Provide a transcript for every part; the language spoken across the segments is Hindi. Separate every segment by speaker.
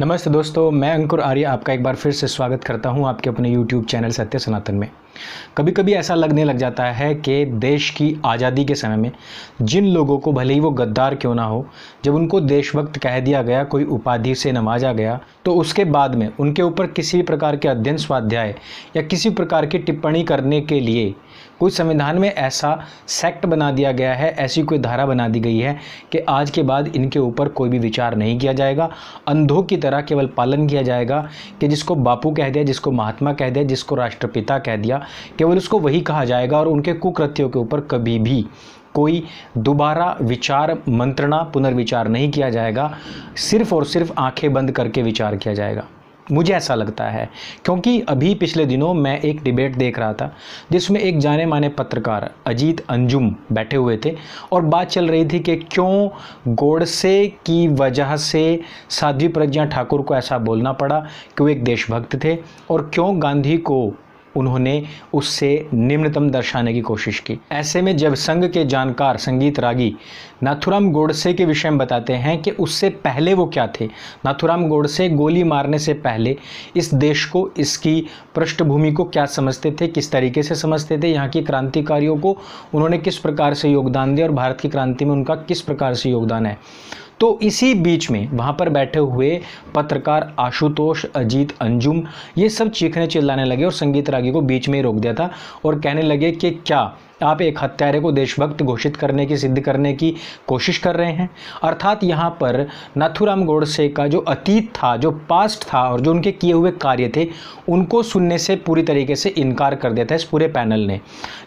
Speaker 1: नमस्ते दोस्तों मैं अंकुर आर्य आपका एक बार फिर से स्वागत करता हूं आपके अपने यूट्यूब चैनल सत्य सनातन में कभी कभी ऐसा लगने लग जाता है कि देश की आज़ादी के समय में जिन लोगों को भले ही वो गद्दार क्यों ना हो जब उनको देशभक्त कह दिया गया कोई उपाधि से नवाजा गया तो उसके बाद में उनके ऊपर किसी प्रकार के अध्ययन स्वाध्याय या किसी प्रकार की टिप्पणी करने के लिए कोई संविधान में ऐसा सेक्ट बना दिया गया है ऐसी कोई धारा बना दी गई है कि आज के बाद इनके ऊपर कोई भी विचार नहीं किया जाएगा अंधों की तरह तरह केवल पालन किया जाएगा कि जिसको बापू कह दिया जिसको महात्मा कह दिया जिसको राष्ट्रपिता कह दिया केवल उसको वही कहा जाएगा और उनके कुकृत्यों के ऊपर कभी भी कोई दोबारा विचार मंत्रणा पुनर्विचार नहीं किया जाएगा सिर्फ और सिर्फ आंखें बंद करके विचार किया जाएगा मुझे ऐसा लगता है क्योंकि अभी पिछले दिनों मैं एक डिबेट देख रहा था जिसमें एक जाने माने पत्रकार अजीत अंजुम बैठे हुए थे और बात चल रही थी कि क्यों गोडसे की वजह से साध्वी प्रज्ञा ठाकुर को ऐसा बोलना पड़ा कि वो एक देशभक्त थे और क्यों गांधी को उन्होंने उससे निम्नतम दर्शाने की कोशिश की ऐसे में जब संघ के जानकार संगीत रागी नाथुराम गोडसे के विषय में बताते हैं कि उससे पहले वो क्या थे नाथुराम गोडसे गोली मारने से पहले इस देश को इसकी पृष्ठभूमि को क्या समझते थे किस तरीके से समझते थे यहाँ की क्रांतिकारियों को उन्होंने किस प्रकार से योगदान दिया और भारत की क्रांति में उनका किस प्रकार से योगदान है तो इसी बीच में वहाँ पर बैठे हुए पत्रकार आशुतोष अजीत अंजुम ये सब चीखने चिल्लाने लगे और संगीत रागी को बीच में रोक दिया था और कहने लगे कि क्या आप एक हत्यारे को देशभक्त घोषित करने की सिद्ध करने की कोशिश कर रहे हैं अर्थात यहाँ पर नाथुराम गोडसे का जो अतीत था जो पास्ट था और जो उनके किए हुए कार्य थे उनको सुनने से पूरी तरीके से इनकार कर दिया था इस पूरे पैनल ने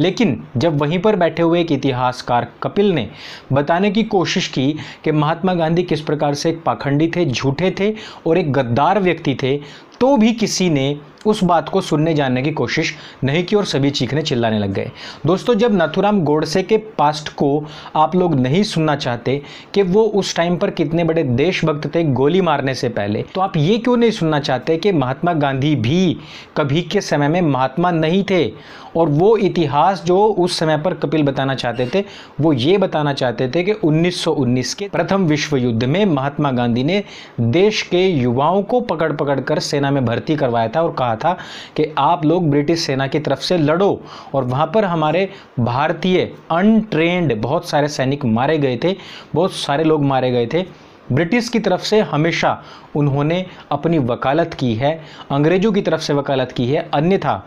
Speaker 1: लेकिन जब वहीं पर बैठे हुए एक इतिहासकार कपिल ने बताने की कोशिश की कि महात्मा गांधी किस प्रकार से एक पाखंडी थे झूठे थे और एक गद्दार व्यक्ति थे तो भी किसी ने उस बात को सुनने जानने की कोशिश नहीं की और सभी चीखने चिल्लाने लग गए दोस्तों जब नाथुराम गोडसे के पास्ट को आप लोग नहीं सुनना चाहते कि वो उस टाइम पर कितने बड़े देशभक्त थे गोली मारने से पहले तो आप ये क्यों नहीं सुनना चाहते कि महात्मा गांधी भी कभी के समय में महात्मा नहीं थे और वो इतिहास जो उस समय पर कपिल बताना चाहते थे वो ये बताना चाहते थे कि 1919 के प्रथम विश्व युद्ध में महात्मा गांधी ने देश के युवाओं को पकड़ पकड़ कर सेना में भर्ती करवाया था और कहा था कि आप लोग ब्रिटिश सेना की तरफ से लड़ो और वहाँ पर हमारे भारतीय अनट्रेंड बहुत सारे सैनिक मारे गए थे बहुत सारे लोग मारे गए थे ब्रिटिश की तरफ से हमेशा उन्होंने अपनी वकालत की है अंग्रेज़ों की तरफ से वकालत की है अन्यथा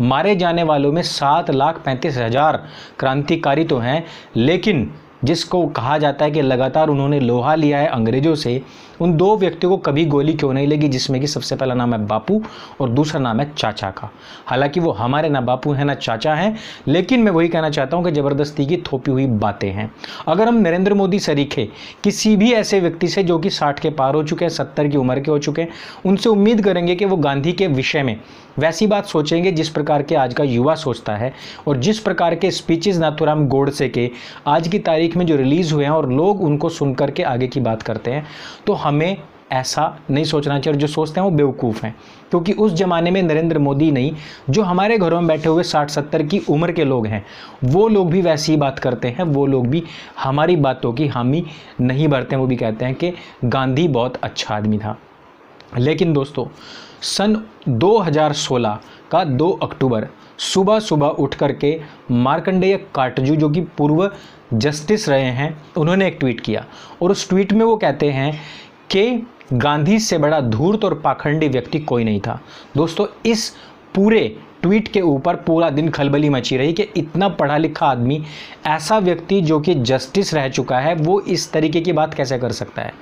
Speaker 1: मारे जाने वालों में सात लाख पैंतीस हज़ार क्रांतिकारी तो हैं लेकिन जिसको कहा जाता है कि लगातार उन्होंने लोहा लिया है अंग्रेज़ों से उन दो व्यक्तियों को कभी गोली क्यों नहीं लगी जिसमें कि सबसे पहला नाम है बापू और दूसरा नाम है चाचा का हालांकि वो हमारे ना बापू हैं ना चाचा हैं लेकिन मैं वही कहना चाहता हूँ कि ज़बरदस्ती की थोपी हुई बातें हैं अगर हम नरेंद्र मोदी सरीखे किसी भी ऐसे व्यक्ति से जो कि साठ के पार हो चुके हैं सत्तर की उम्र के हो चुके हैं उनसे उम्मीद करेंगे कि वो गांधी के विषय में वैसी बात सोचेंगे जिस प्रकार के आज का युवा सोचता है और जिस प्रकार के स्पीचेज नाथुराम गोडसे के आज की तारीख में जो रिलीज़ हुए हैं और लोग उनको सुन करके आगे की बात करते हैं तो हमें ऐसा नहीं सोचना चाहिए और जो सोचते हैं वो बेवकूफ़ हैं क्योंकि उस ज़माने में नरेंद्र मोदी नहीं जो हमारे घरों में बैठे हुए साठ सत्तर की उम्र के लोग हैं वो लोग भी वैसी ही बात करते हैं वो लोग भी हमारी बातों की हामी नहीं भरते हैं वो भी कहते हैं कि गांधी बहुत अच्छा आदमी था लेकिन दोस्तों सन 2016 का 2 अक्टूबर सुबह सुबह उठ करके मार्कंडेय काटजू जो कि पूर्व जस्टिस रहे हैं उन्होंने एक ट्वीट किया और उस ट्वीट में वो कहते हैं कि गांधी से बड़ा धूर्त और पाखंडी व्यक्ति कोई नहीं था दोस्तों इस पूरे ट्वीट के ऊपर पूरा दिन खलबली मची रही कि इतना पढ़ा लिखा आदमी ऐसा व्यक्ति जो कि जस्टिस रह चुका है वो इस तरीके की बात कैसे कर सकता है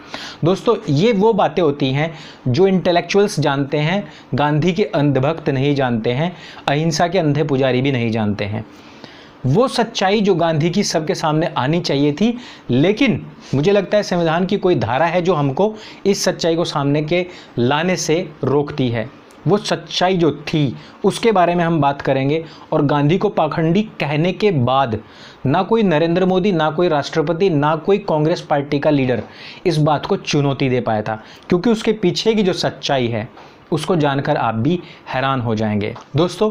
Speaker 1: दोस्तों ये वो बातें होती हैं जो इंटेलेक्चुअल्स जानते हैं गांधी के अंधभक्त नहीं जानते हैं अहिंसा के अंधे पुजारी भी नहीं जानते हैं वो सच्चाई जो गांधी की सबके सामने आनी चाहिए थी लेकिन मुझे लगता है संविधान की कोई धारा है जो हमको इस सच्चाई को सामने के लाने से रोकती है वो सच्चाई जो थी उसके बारे में हम बात करेंगे और गांधी को पाखंडी कहने के बाद ना कोई नरेंद्र मोदी ना कोई राष्ट्रपति ना कोई कांग्रेस पार्टी का लीडर इस बात को चुनौती दे पाया था क्योंकि उसके पीछे की जो सच्चाई है उसको जानकर आप भी हैरान हो जाएंगे दोस्तों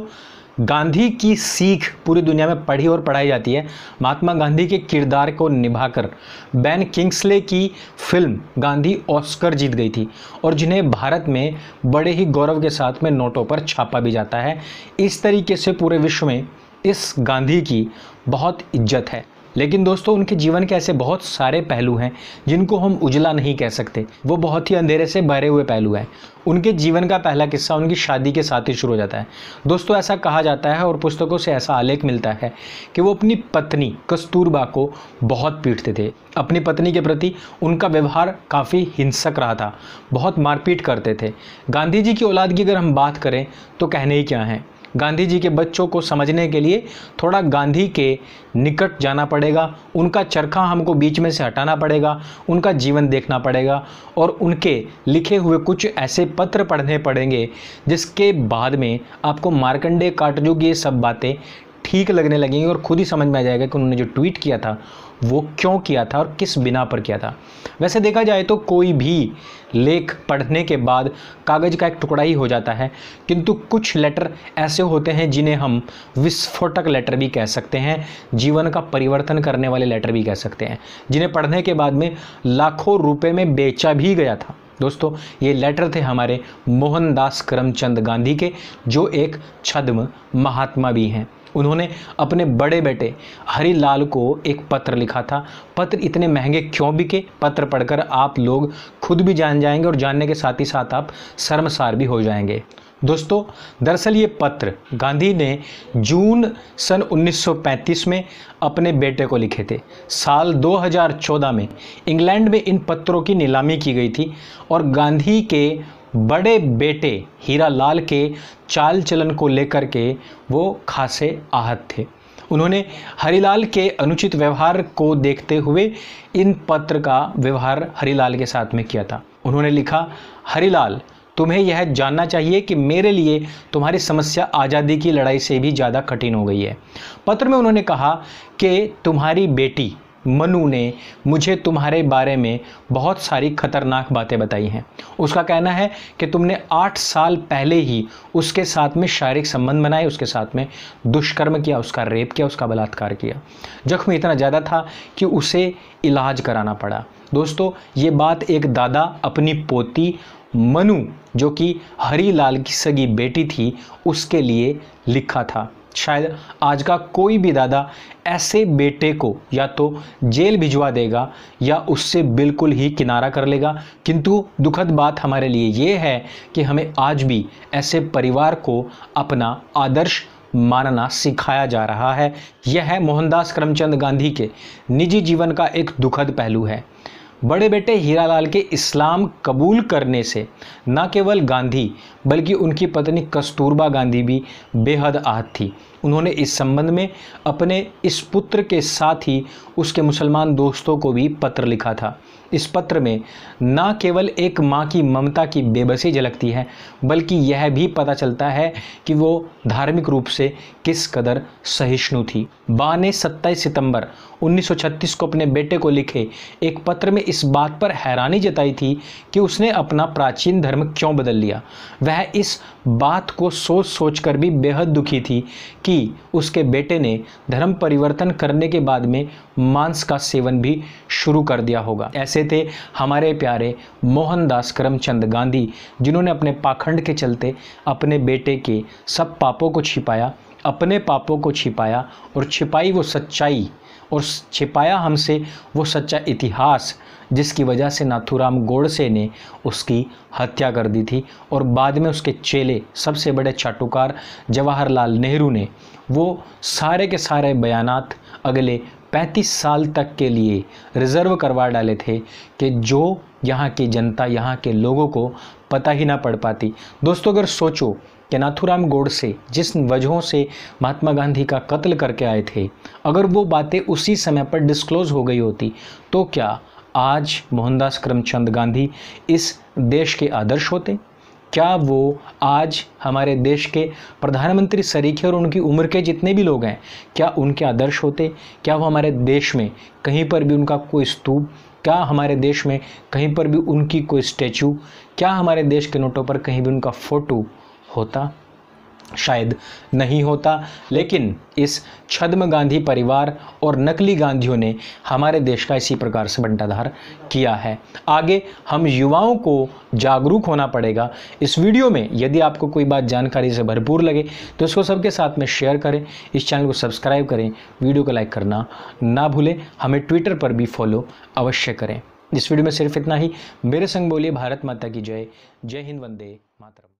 Speaker 1: गांधी की सीख पूरी दुनिया में पढ़ी और पढ़ाई जाती है महात्मा गांधी के किरदार को निभाकर बैन किंग्सले की फिल्म गांधी ऑस्कर जीत गई थी और जिन्हें भारत में बड़े ही गौरव के साथ में नोटों पर छापा भी जाता है इस तरीके से पूरे विश्व में इस गांधी की बहुत इज्जत है लेकिन दोस्तों उनके जीवन के ऐसे बहुत सारे पहलू हैं जिनको हम उजला नहीं कह सकते वो बहुत ही अंधेरे से भरे हुए पहलू हैं उनके जीवन का पहला किस्सा उनकी शादी के साथ ही शुरू हो जाता है दोस्तों ऐसा कहा जाता है और पुस्तकों से ऐसा आलेख मिलता है कि वो अपनी पत्नी कस्तूरबा को बहुत पीटते थे अपनी पत्नी के प्रति उनका व्यवहार काफ़ी हिंसक रहा था बहुत मारपीट करते थे गांधी जी की औलाद की अगर हम बात करें तो कहने ही क्या हैं गांधी जी के बच्चों को समझने के लिए थोड़ा गांधी के निकट जाना पड़ेगा उनका चरखा हमको बीच में से हटाना पड़ेगा उनका जीवन देखना पड़ेगा और उनके लिखे हुए कुछ ऐसे पत्र पढ़ने पड़ेंगे जिसके बाद में आपको मार्कंडे काटजू की ये सब बातें ठीक लगने लगेंगे और खुद ही समझ में आ जाएगा कि उन्होंने जो ट्वीट किया था वो क्यों किया था और किस बिना पर किया था वैसे देखा जाए तो कोई भी लेख पढ़ने के बाद कागज़ का एक टुकड़ा ही हो जाता है किंतु कुछ लेटर ऐसे होते हैं जिन्हें हम विस्फोटक लेटर भी कह सकते हैं जीवन का परिवर्तन करने वाले लेटर भी कह सकते हैं जिन्हें पढ़ने के बाद में लाखों रुपये में बेचा भी गया था दोस्तों ये लेटर थे हमारे मोहनदास करमचंद गांधी के जो एक छद्म महात्मा भी हैं उन्होंने अपने बड़े बेटे हरिलाल लाल को एक पत्र लिखा था पत्र इतने महंगे क्यों बिके पत्र पढ़कर आप लोग खुद भी जान जाएंगे और जानने के साथ ही साथ आप शर्मसार भी हो जाएंगे दोस्तों दरअसल ये पत्र गांधी ने जून सन 1935 में अपने बेटे को लिखे थे साल 2014 में इंग्लैंड में इन पत्रों की नीलामी की गई थी और गांधी के बड़े बेटे हीरा लाल के चाल चलन को लेकर के वो खासे आहत थे उन्होंने हरिलाल के अनुचित व्यवहार को देखते हुए इन पत्र का व्यवहार हरिलाल के साथ में किया था उन्होंने लिखा हरिलाल तुम्हें यह जानना चाहिए कि मेरे लिए तुम्हारी समस्या आज़ादी की लड़ाई से भी ज़्यादा कठिन हो गई है पत्र में उन्होंने कहा कि तुम्हारी बेटी मनु ने मुझे तुम्हारे बारे में बहुत सारी खतरनाक बातें बताई हैं उसका कहना है कि तुमने आठ साल पहले ही उसके साथ में शारीरिक संबंध बनाए उसके साथ में दुष्कर्म किया उसका रेप किया उसका बलात्कार किया जख्म इतना ज़्यादा था कि उसे इलाज कराना पड़ा दोस्तों ये बात एक दादा अपनी पोती मनु जो कि हरी लाल की सगी बेटी थी उसके लिए लिखा था शायद आज का कोई भी दादा ऐसे बेटे को या तो जेल भिजवा देगा या उससे बिल्कुल ही किनारा कर लेगा किंतु दुखद बात हमारे लिए ये है कि हमें आज भी ऐसे परिवार को अपना आदर्श मानना सिखाया जा रहा है यह है मोहनदास करमचंद गांधी के निजी जीवन का एक दुखद पहलू है बड़े बेटे हीरालाल के इस्लाम कबूल करने से न केवल गांधी बल्कि उनकी पत्नी कस्तूरबा गांधी भी बेहद आहत थी उन्होंने इस संबंध में अपने इस पुत्र के साथ ही उसके मुसलमान दोस्तों को भी पत्र लिखा था इस पत्र में न केवल एक माँ की ममता की बेबसी झलकती है बल्कि यह भी पता चलता है कि वो धार्मिक रूप से किस कदर सहिष्णु थी बा ने सत्ताईस सितंबर 1936 को अपने बेटे को लिखे एक पत्र में इस बात पर हैरानी जताई थी कि उसने अपना प्राचीन धर्म क्यों बदल लिया वह इस बात को सोच सोच कर भी बेहद दुखी थी कि ही उसके बेटे ने धर्म परिवर्तन करने के बाद में मांस का सेवन भी शुरू कर दिया होगा ऐसे थे हमारे प्यारे मोहनदास करमचंद गांधी जिन्होंने अपने पाखंड के चलते अपने बेटे के सब पापों को छिपाया अपने पापों को छिपाया और छिपाई वो सच्चाई और छिपाया हमसे वो सच्चा इतिहास जिसकी वजह से नाथूराम गोडसे ने उसकी हत्या कर दी थी और बाद में उसके चेले सबसे बड़े चाटुकार जवाहरलाल नेहरू ने वो सारे के सारे बयानात अगले 35 साल तक के लिए रिज़र्व करवा डाले थे कि जो यहाँ की जनता यहाँ के लोगों को पता ही ना पड़ पाती दोस्तों अगर सोचो कि नाथुराम गोडसे जिस वजहों से महात्मा गांधी का कत्ल करके आए थे अगर वो बातें उसी समय पर डिस्क्लोज हो गई होती तो क्या आज मोहनदास करमचंद गांधी इस देश के आदर्श होते क्या वो आज हमारे देश के प्रधानमंत्री सरीखे और उनकी उम्र के जितने भी लोग हैं क्या उनके आदर्श होते क्या वो हमारे देश में कहीं पर भी उनका कोई स्तूप क्या हमारे देश में कहीं पर भी उनकी कोई स्टैचू क्या हमारे देश के नोटों पर कहीं भी उनका फ़ोटो होता शायद नहीं होता लेकिन इस छद्म गांधी परिवार और नकली गांधियों ने हमारे देश का इसी प्रकार से बंटाधार किया है आगे हम युवाओं को जागरूक होना पड़ेगा इस वीडियो में यदि आपको कोई बात जानकारी से भरपूर लगे तो इसको सबके साथ में शेयर करें इस चैनल को सब्सक्राइब करें वीडियो को लाइक करना ना भूलें हमें ट्विटर पर भी फॉलो अवश्य करें इस वीडियो में सिर्फ इतना ही मेरे संग बोलिए भारत माता की जय जय हिंद वंदे मातरम